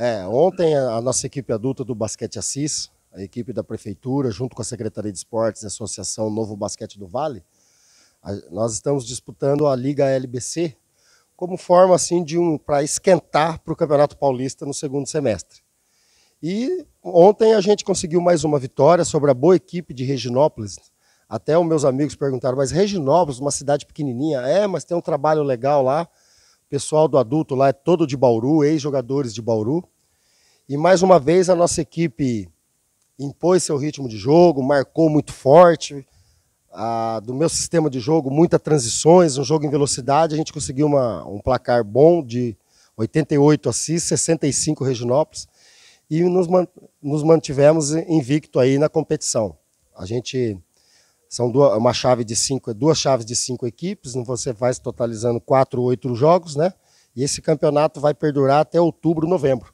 É, ontem a nossa equipe adulta do Basquete Assis, a equipe da Prefeitura, junto com a Secretaria de Esportes e a Associação Novo Basquete do Vale, a, nós estamos disputando a Liga LBC como forma assim de um para esquentar para o Campeonato Paulista no segundo semestre. E ontem a gente conseguiu mais uma vitória sobre a boa equipe de Reginópolis. Até os meus amigos perguntaram, mas Reginópolis, uma cidade pequenininha, é, mas tem um trabalho legal lá pessoal do adulto lá é todo de Bauru, ex-jogadores de Bauru. E mais uma vez a nossa equipe impôs seu ritmo de jogo, marcou muito forte. Ah, do meu sistema de jogo, muitas transições, um jogo em velocidade. A gente conseguiu uma, um placar bom de 88 Assis, 65 Reginópolis. E nos, nos mantivemos invicto aí na competição. A gente são duas, uma chave de cinco, duas chaves de cinco equipes, você vai totalizando quatro ou oito jogos, né? E esse campeonato vai perdurar até outubro, novembro.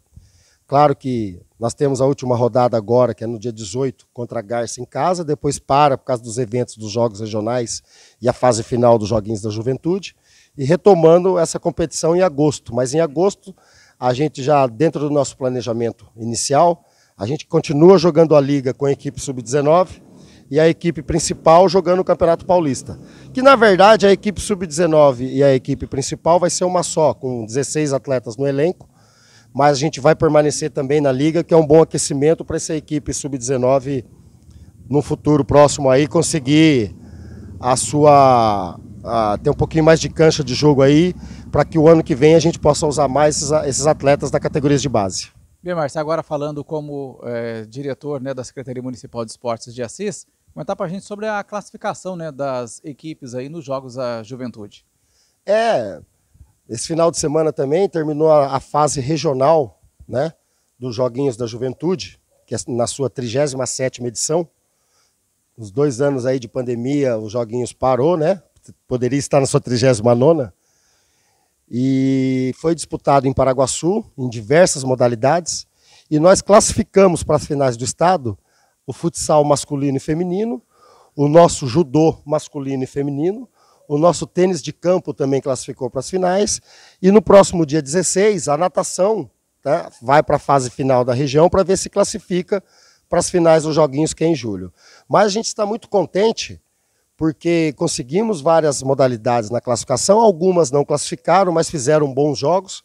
Claro que nós temos a última rodada agora, que é no dia 18, contra a Garça em casa, depois para por causa dos eventos dos Jogos Regionais e a fase final dos Joguinhos da Juventude, e retomando essa competição em agosto. Mas em agosto, a gente já, dentro do nosso planejamento inicial, a gente continua jogando a Liga com a equipe sub-19, e a equipe principal jogando o Campeonato Paulista. Que na verdade a equipe sub-19 e a equipe principal vai ser uma só, com 16 atletas no elenco, mas a gente vai permanecer também na liga, que é um bom aquecimento para essa equipe sub-19 no futuro próximo aí conseguir a sua a, ter um pouquinho mais de cancha de jogo aí, para que o ano que vem a gente possa usar mais esses, esses atletas da categoria de base. Bem, Márcio, agora falando como é, diretor né, da Secretaria Municipal de Esportes de Assis, comentar para a gente sobre a classificação né, das equipes aí nos Jogos da Juventude. É, esse final de semana também terminou a, a fase regional né, dos Joguinhos da Juventude, que é na sua 37 edição. Os dois anos aí de pandemia, os Joguinhos parou, né? Poderia estar na sua 39 e foi disputado em Paraguaçu, em diversas modalidades, e nós classificamos para as finais do estado o futsal masculino e feminino, o nosso judô masculino e feminino, o nosso tênis de campo também classificou para as finais, e no próximo dia 16, a natação tá, vai para a fase final da região para ver se classifica para as finais dos Joguinhos que é em julho. Mas a gente está muito contente porque conseguimos várias modalidades na classificação, algumas não classificaram, mas fizeram bons jogos,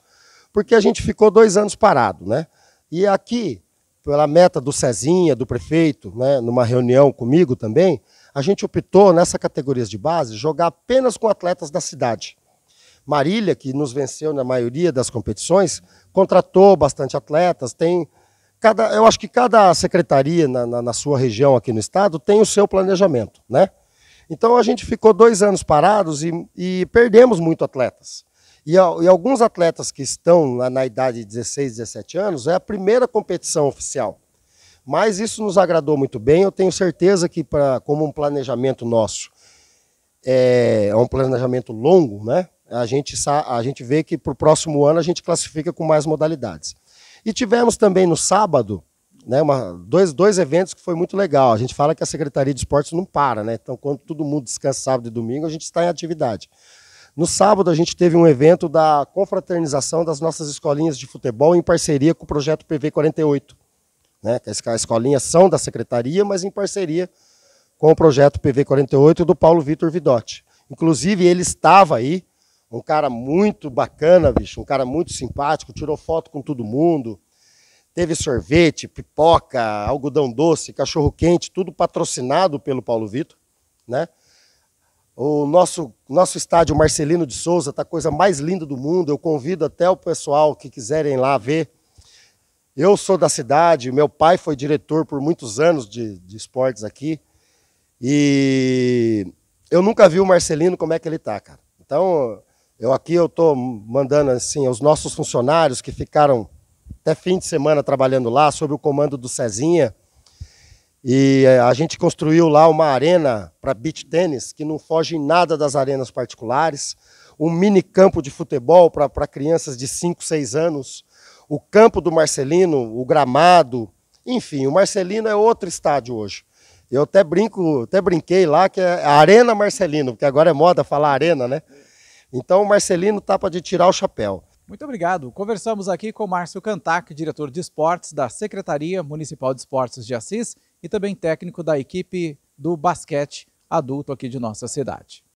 porque a gente ficou dois anos parado. Né? E aqui, pela meta do Cezinha, do prefeito, né, numa reunião comigo também, a gente optou, nessa categorias de base, jogar apenas com atletas da cidade. Marília, que nos venceu na maioria das competições, contratou bastante atletas, tem cada, eu acho que cada secretaria na, na, na, sua região aqui no estado tem o seu planejamento, né? Então a gente ficou dois anos parados e, e perdemos muito atletas. E, e, alguns atletas que estão na, na idade de 16, 17 anos, é a primeira competição oficial. Mas isso nos agradou muito bem, eu tenho certeza que, pra, como um planejamento nosso, é, é um planejamento longo, né? A gente, a gente vê que para o próximo ano a gente classifica com mais modalidades. E tivemos também no sábado né, uma, dois, dois eventos que foi muito legal. A gente fala que a Secretaria de Esportes não para, né? Então, quando todo mundo descansa sábado e domingo, a gente está em atividade. No sábado, a gente teve um evento da confraternização das nossas escolinhas de futebol em parceria com o projeto PV 48. Né? Que é as escolinhas são da secretaria, mas em parceria com o projeto PV 48 do Paulo Vitor Vidotti. Inclusive, ele estava aí, um cara muito bacana, bicho, um cara muito simpático, tirou foto com todo mundo, Teve sorvete, pipoca, algodão doce, cachorro quente, tudo patrocinado pelo Paulo Vitor, né? O nosso, nosso estádio Marcelino de Souza tá a coisa mais linda do mundo. Eu convido até o pessoal que quiserem lá ver. Eu sou da cidade, meu pai foi diretor por muitos anos de, de esportes aqui. E eu nunca vi o Marcelino como é que ele tá, cara. Então, eu aqui eu tô mandando assim aos nossos funcionários que ficaram até fim de semana trabalhando lá, sob o comando do Cezinha. E é, a gente construiu lá uma arena para beach tênis, que não foge em nada das arenas particulares, um mini campo de futebol para crianças de 5, 6 anos, o campo do Marcelino, o gramado, enfim, o Marcelino é outro estádio hoje. Eu até brinco, até brinquei lá que é a Arena Marcelino, porque agora é moda falar arena, né? Então o Marcelino tá para de tirar o chapéu. Muito obrigado. Conversamos aqui com Márcio Cantac, diretor de esportes da Secretaria Municipal de Esportes de Assis e também técnico da equipe do basquete adulto aqui de nossa cidade.